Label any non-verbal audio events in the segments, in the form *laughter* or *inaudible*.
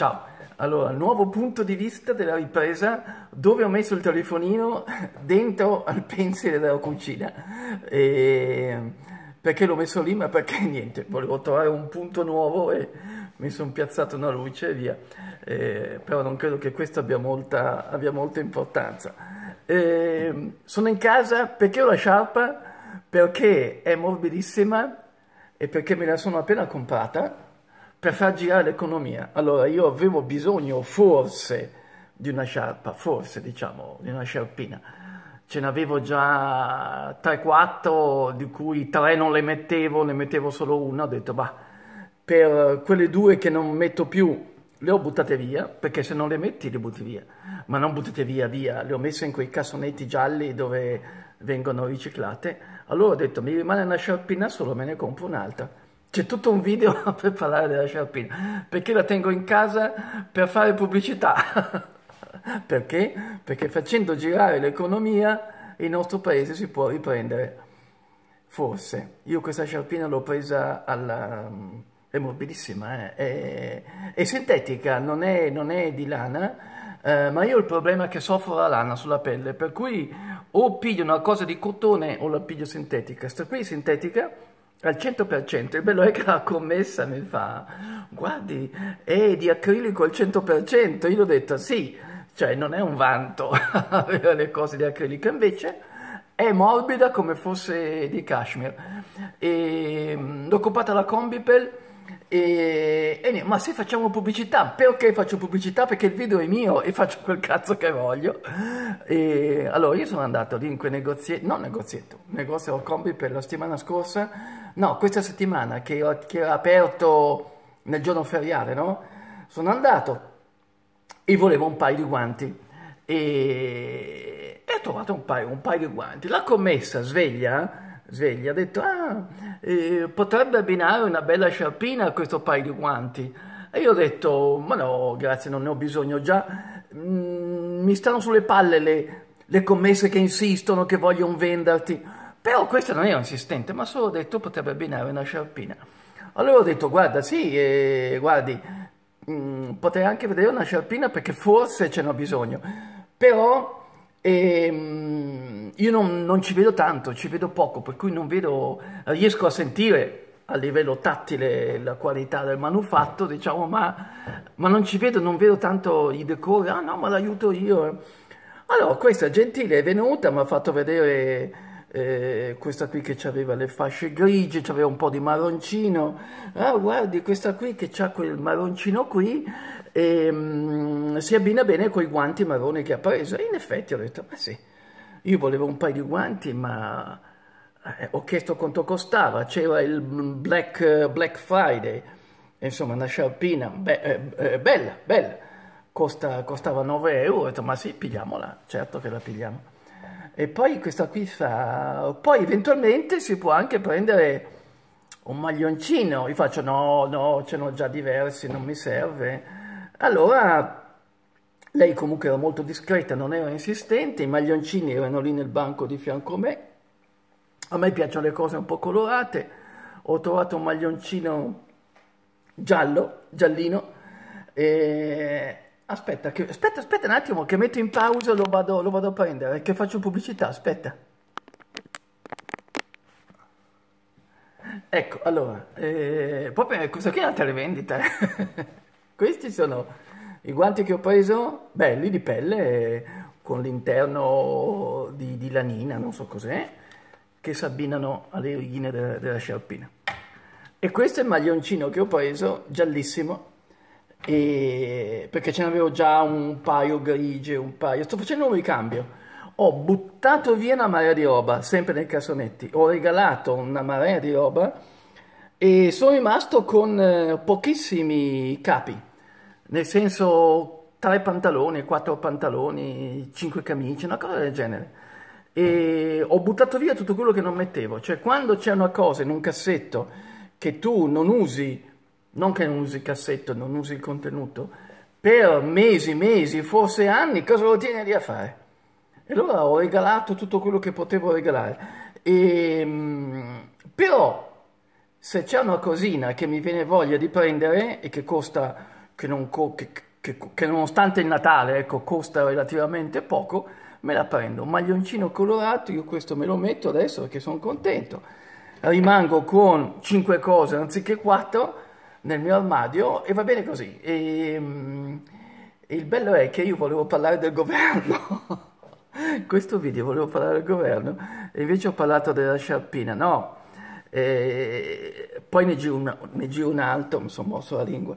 Ciao, allora, nuovo punto di vista della ripresa dove ho messo il telefonino *laughs* dentro al pensiero della cucina. E perché l'ho messo lì? Ma perché *laughs* niente, volevo trovare un punto nuovo e mi sono piazzato una luce e via. E, però non credo che questo abbia molta, abbia molta importanza. E, sono in casa perché ho la sciarpa, perché è morbidissima e perché me la sono appena comprata per far girare l'economia. Allora io avevo bisogno forse di una sciarpa, forse diciamo, di una sciarpina. Ce n'avevo già 3-4, di cui 3 non le mettevo, ne mettevo solo una. Ho detto, bah, per quelle due che non metto più le ho buttate via, perché se non le metti le butti via. Ma non buttate via, via, le ho messe in quei cassonetti gialli dove vengono riciclate. Allora ho detto, mi rimane una sciarpina solo, me ne compro un'altra c'è tutto un video *laughs* per parlare della sciarpina, perché la tengo in casa per fare pubblicità. *laughs* perché? Perché facendo girare l'economia il nostro paese si può riprendere. Forse. Io questa sciarpina l'ho presa alla... è morbidissima, eh? è... è, sintetica, non è, non è di lana, eh, ma io ho il problema è che soffro la lana sulla pelle, per cui o piglio una cosa di cotone o la piglio sintetica. Questa qui è sintetica al 100%, il bello è che la commessa mi fa, guardi, è di acrilico al 100%, io ho detto sì, cioè non è un vanto *laughs* avere le cose di acrilico, invece è morbida come fosse di cashmere. Ehm, l'ho occupata la Combipel, e, e, ma se facciamo pubblicità, perché faccio pubblicità? Perché il video è mio e faccio quel cazzo che voglio. E, allora io sono andato lì in quel negozietto, non negozietto, negozio Combi per la settimana scorsa, no, questa settimana che, ho, che era aperto nel giorno feriale, no? Sono andato e volevo un paio di guanti e, e ho trovato un paio, un paio di guanti. La commessa sveglia svegli, ha detto ah, eh, potrebbe abbinare una bella sciarpina a questo paio di guanti. E io ho detto ma no, grazie, non ne ho bisogno già, mm, mi stanno sulle palle le, le commesse che insistono, che vogliono venderti. Però questa non era insistente, ma solo ho detto potrebbe abbinare una sciarpina. Allora ho detto guarda sì, eh, guardi, mh, mm, potrei anche vedere una sciarpina perché forse ce n'ho bisogno. Però e ehm, io non, non, ci vedo tanto, ci vedo poco, per cui non vedo, riesco a sentire a livello tattile la qualità del manufatto, diciamo, ma, ma non ci vedo, non vedo tanto i decori, ah no, ma l'aiuto io. Allora, questa gentile è venuta, mi ha fatto vedere eh, questa qui che aveva le fasce grigie, aveva un po' di marroncino, ah guardi questa qui che ha quel marroncino qui, e, mm, si abbina bene con i guanti marroni che ha preso. E in effetti ho detto, ma sì, io volevo un paio di guanti, ma eh, ho chiesto quanto costava, c'era il Black, Black, Friday, insomma una sciarpina, be eh, eh bella, bella, Costa, costava 9 euro, ho detto ma sì, pigliamola, certo che la pigliamo e poi questa qui fa... Poi eventualmente si può anche prendere un maglioncino. Io faccio no, no, ce n'ho già diversi, non mi serve. Allora lei comunque era molto discreta, non era insistente, i maglioncini erano lì nel banco di fianco a me. A me piacciono le cose un po' colorate. Ho trovato un maglioncino giallo, giallino, e Aspetta, che, aspetta, aspetta un attimo che metto in pausa lo vado, lo vado a prendere, che faccio pubblicità, aspetta. Ecco, allora, eh, proprio questa eh, qui è la televendita. *laughs* Questi sono i guanti che ho preso, belli di pelle, con l'interno di, di, lanina, non so cos'è, che si abbinano alle righe della, della sciarpina. E questo è il maglioncino che ho preso, giallissimo, e... perché ce n'avevo già un paio grigie, un paio, sto facendo un ricambio. Ho buttato via una marea di roba, sempre nei cassonetti, ho regalato una marea di roba e sono rimasto con eh, pochissimi capi, nel senso tre pantaloni, quattro pantaloni, cinque camicie, una cosa del genere. E ho buttato via tutto quello che non mettevo, cioè quando c'è una cosa in un cassetto che tu non usi non che non usi il cassetto, non usi il contenuto, per mesi, mesi, forse anni, cosa lo tieni lì a fare? E allora ho regalato tutto quello che potevo regalare. E, ehm, però, se c'è una cosina che mi viene voglia di prendere e che costa, che, non co che, che, che nonostante il Natale, ecco, costa relativamente poco, me la prendo. Un maglioncino colorato, io questo me lo metto adesso perché sono contento. Rimango con 5 cose anziché 4 nel mio armadio e va bene così. E, mm, il bello è che io volevo parlare del governo. In *laughs* questo video volevo parlare del governo e invece ho parlato della sciarpina. No, e poi ne giro, una, ne giro un altro, mi sono mosso la lingua.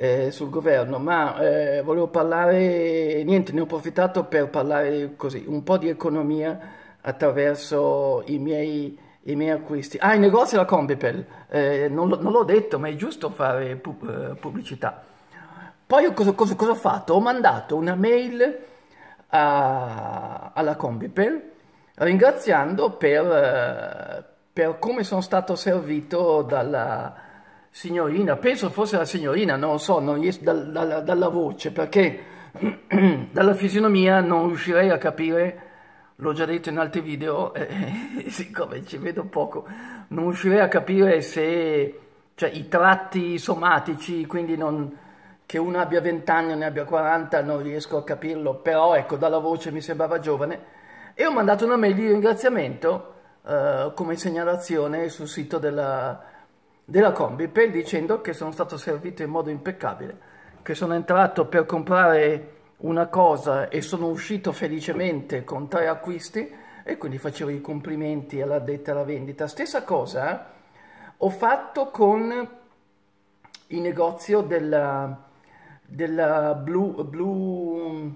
Eh, sul governo, ma eh, volevo parlare, niente, ne ho approfittato per parlare così, un po' di economia attraverso i miei i miei acquisti. Ah, i negozi è Combipel, eh, non, non l'ho detto, ma è giusto fare eh, pubblicità. Poi io cosa, cosa, cosa ho fatto? Ho mandato una mail a, alla Combipel ringraziando per, eh, per, come sono stato servito dalla signorina, penso fosse la signorina, non so, non riesco, dal, dal, dalla voce, perché *clears throat* dalla fisionomia non riuscirei a capire l'ho già detto in altri video, eh, eh *laughs* siccome ci vedo poco, non riuscirei a capire se cioè, i tratti somatici, quindi non, che uno abbia 20 anni o ne abbia 40, non riesco a capirlo, però ecco, dalla voce mi sembrava giovane. E ho mandato una mail di ringraziamento eh, come segnalazione sul sito della, della Combi, per dicendo che sono stato servito in modo impeccabile, che sono entrato per comprare una cosa e sono uscito felicemente con tre acquisti e quindi facevo i complimenti alla detta alla vendita. Stessa cosa eh, ho fatto con il negozio della, della Blue, Blue,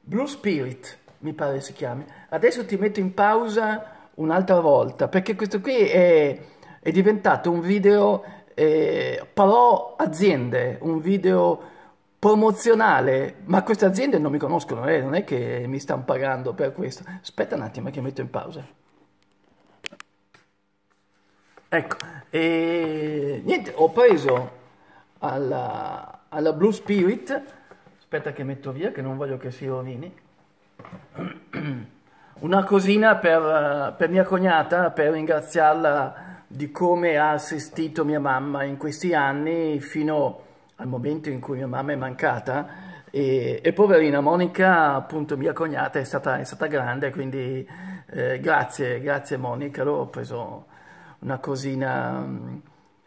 Blue Spirit, mi pare si chiami. Adesso ti metto in pausa un'altra volta perché questo qui è, è diventato un video eh, però aziende, un video promozionale, ma queste aziende non mi conoscono, eh, non è che mi stanno pagando per questo. Aspetta un attimo che metto in pausa. Ecco, e niente, ho preso alla, alla Blue Spirit, aspetta che metto via che non voglio che si rovini, *clears throat* una cosina per, per mia cognata, per ringraziarla di come ha assistito mia mamma in questi anni fino a al momento in cui mia mamma è mancata e, e poverina Monica, appunto mia cognata, è stata, è stata grande, quindi eh, grazie, grazie Monica, l'ho preso una cosina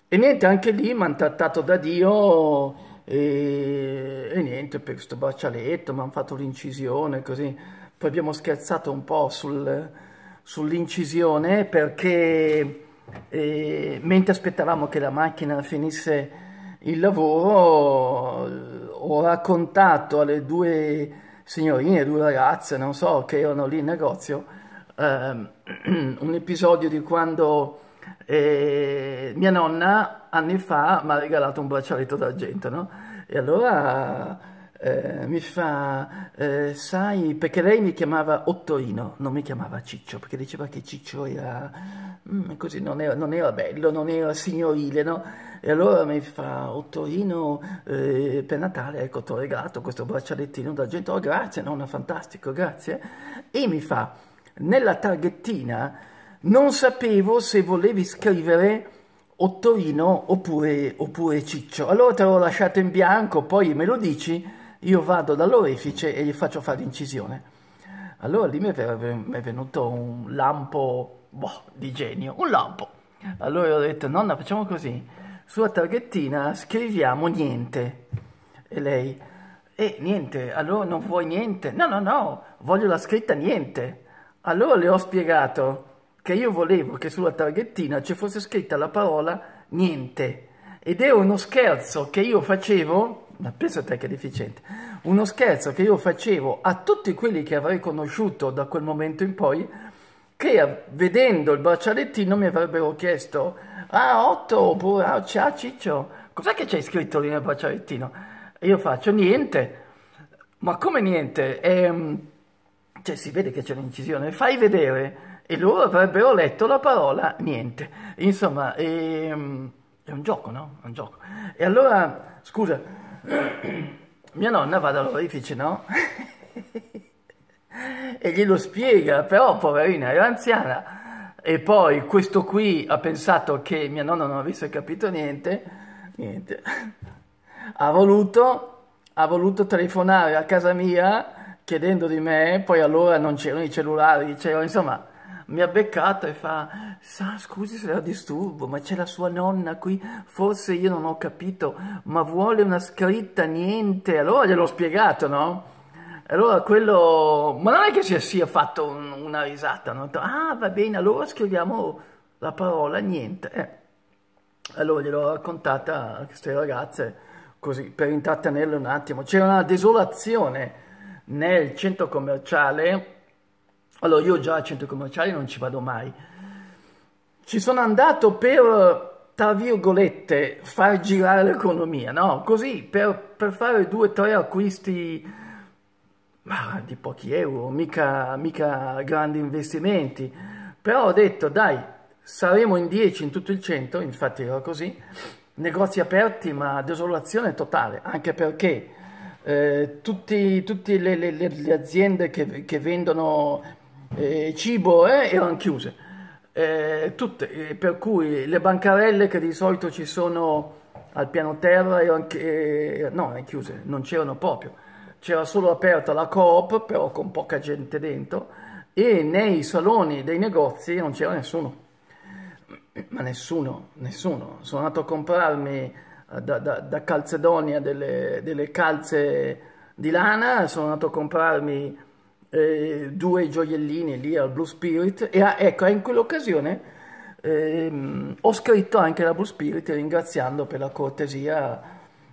e niente, anche lì mi hanno trattato da Dio e, e niente, per questo braccialetto mi hanno fatto l'incisione così, poi abbiamo scherzato un po' sul, sull'incisione perché... E eh, mentre aspettavamo che la macchina finisse il lavoro, eh, ho raccontato alle due signorine, due ragazze, non so, che erano lì in negozio, ehm, *clears throat* un episodio di quando eh, mia nonna anni fa mi ha regalato un braccialetto d'argento, no? E allora... Eh, mi fa, eh, sai, perché lei mi chiamava Ottorino, non mi chiamava Ciccio, perché diceva che Ciccio era Mm, così non era, non era, bello, non era signorile, no? E allora mi fa, Ottorino, oh, eh, per Natale, ecco, ti ho regalato questo braccialettino d'argento, oh grazie, nonna, fantastico, grazie. E mi fa, nella targhettina non sapevo se volevi scrivere Ottorino oppure, oppure Ciccio. Allora te l'ho lasciato in bianco, poi me lo dici, io vado dall'orefice e gli faccio fare l'incisione. Allora lì mi è venuto un lampo boh, di genio, un lampo. Allora ho detto, nonna, facciamo così, sulla targhettina scriviamo niente. E lei, e eh, niente, allora non vuoi niente? No, no, no, voglio la scritta niente. Allora le ho spiegato che io volevo che sulla targhettina ci fosse scritta la parola niente. Ed è uno scherzo che io facevo, ma penso te che è deficiente, uno scherzo che io facevo a tutti quelli che avrei conosciuto da quel momento in poi, che vedendo il braccialettino mi avrebbero chiesto ah Otto oppure ah ciao ah, Ciccio cos'è che c'è scritto lì nel braccialettino? io faccio niente ma come niente? Ehm, cioè si vede che c'è l'incisione fai vedere e loro avrebbero letto la parola niente insomma ehm, è un gioco no? è un gioco e allora scusa *clears throat* mia nonna va dall'orifice no? *laughs* e glielo spiega, però poverina era anziana. E poi questo qui ha pensato che mia nonna non avesse capito niente, niente. Ha voluto, ha voluto telefonare a casa mia chiedendo di me, poi allora non c'erano i cellulari, c'erano insomma mi ha beccato e fa sa scusi se la disturbo ma c'è la sua nonna qui forse io non ho capito ma vuole una scritta niente allora gliel'ho spiegato no? Allora quello, ma non è che si sia fatto un, una risata, no? ah va bene, allora scriviamo la parola niente. Eh. Allora gliel'ho raccontata a queste ragazze così per intrattenerle un attimo. C'era una desolazione nel centro commerciale, allora io già al centro commerciale non ci vado mai, ci sono andato per tra virgolette, far girare l'economia, no? Così, per, per fare due o tre acquisti ma di pochi euro, mica, mica grandi investimenti, però ho detto dai, saremo in 10 in tutto il centro, infatti era così, negozi aperti ma desolazione totale, anche perché eh, tutte le, le, le, aziende che, che vendono eh, cibo eh, erano chiuse, eh, tutte, eh, per cui le bancarelle che di solito ci sono al piano terra erano, eh, no, erano chiuse, non c'erano proprio c'era solo aperta la coop, però con poca gente dentro, e nei saloni dei negozi non c'era nessuno. Ma nessuno, nessuno. Sono andato a comprarmi eh, da, da, da Calcedonia delle, delle, calze di lana, sono andato a comprarmi eh, due gioiellini lì al Blue Spirit e a, ah, ecco, in quell'occasione eh, ho scritto anche alla Blue Spirit ringraziando per la cortesia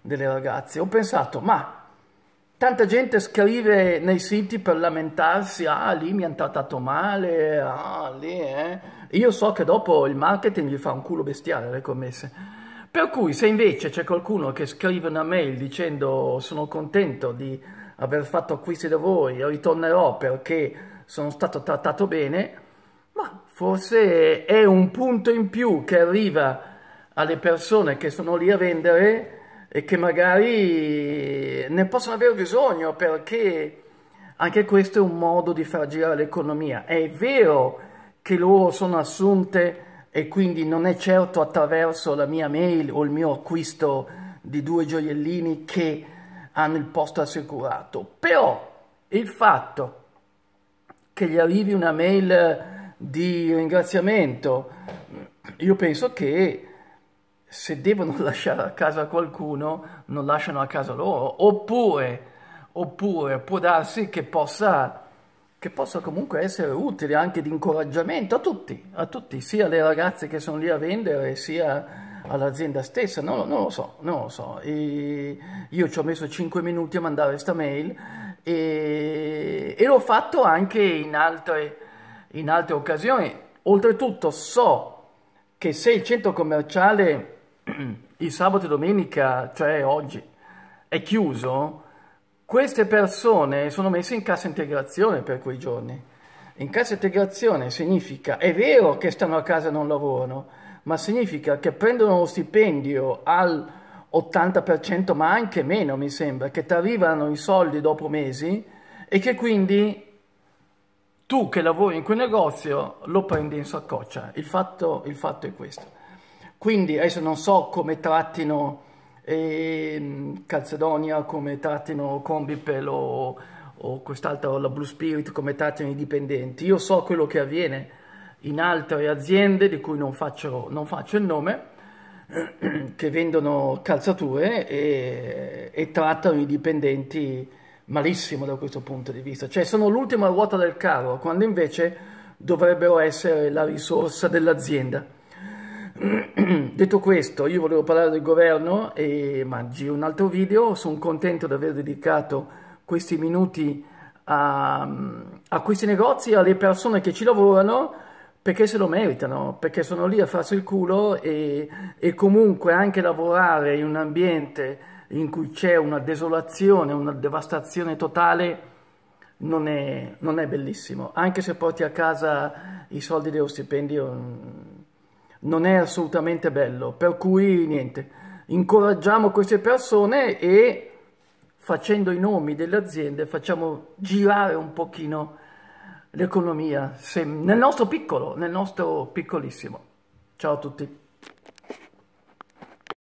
delle ragazze. Ho pensato, ma Tanta gente scrive nei siti per lamentarsi, ah lì mi hanno trattato male, ah lì eh. Io so che dopo il marketing gli fa un culo bestiale le commesse. Per cui se invece c'è qualcuno che scrive una mail dicendo sono contento di aver fatto acquisti da voi, ritornerò perché sono stato trattato bene, ma forse è un punto in più che arriva alle persone che sono lì a vendere e che magari ne possono avere bisogno perché anche questo è un modo di far girare l'economia. È vero che loro sono assunte e quindi non è certo attraverso la mia mail o il mio acquisto di due gioiellini che hanno il posto assicurato, però il fatto che gli arrivi una mail di ringraziamento, io penso che se devono *laughs* lasciare a casa qualcuno, non lasciano a casa loro, oppure, oppure può darsi che possa, che possa comunque essere utile anche di incoraggiamento a tutti, a tutti, sia alle ragazze che sono lì a vendere, sia all'azienda stessa, non, non, lo so, non lo so. E io ci ho messo 5 minuti a mandare questa mail e, e l'ho fatto anche in altre, in altre occasioni. Oltretutto so che se il centro commerciale il sabato e domenica, cioè oggi, è chiuso, queste persone sono messe in cassa integrazione per quei giorni. In cassa integrazione significa, è vero che stanno a casa e non lavorano, ma significa che prendono lo stipendio al 80%, ma anche meno mi sembra, che ti arrivano i soldi dopo mesi e che quindi tu che lavori in quel negozio lo prendi in saccoccia. Il fatto, il fatto è questo. Quindi adesso non so come trattino eh, Calcedonia, come trattino Combipel o, o quest'altra, la Blue Spirit, come trattino i dipendenti. Io so quello che avviene in altre aziende di cui non faccio, non faccio il nome, *clears throat* che vendono calzature e, e trattano i dipendenti malissimo da questo punto di vista. Cioè sono l'ultima ruota del carro, quando invece dovrebbero essere la risorsa dell'azienda. *clears throat* Detto questo, io volevo parlare del governo e mangi un altro video, sono contento di aver dedicato questi minuti a, a questi negozi, alle persone che ci lavorano, perché se lo meritano, perché sono lì a farsi il culo e, e comunque anche lavorare in un ambiente in cui c'è una desolazione, una devastazione totale, non è, non è bellissimo. Anche se porti a casa i soldi dello stipendio mm, non è assolutamente bello. Per cui niente, incoraggiamo queste persone e facendo i nomi delle aziende facciamo girare un pochino l'economia, nel nostro piccolo, nel nostro piccolissimo. Ciao a tutti.